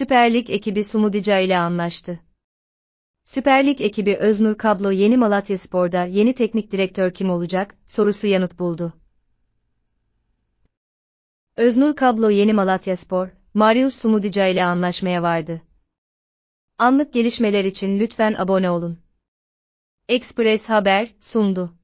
Süper Lig ekibi Sumudica ile anlaştı. Süper Lig ekibi Öznur Kablo Yeni Malatyaspor'da yeni teknik direktör kim olacak sorusu yanıt buldu. Öznur Kablo Yeni Malatyaspor, Marius Sumudica ile anlaşmaya vardı. Anlık gelişmeler için lütfen abone olun. Express Haber sundu.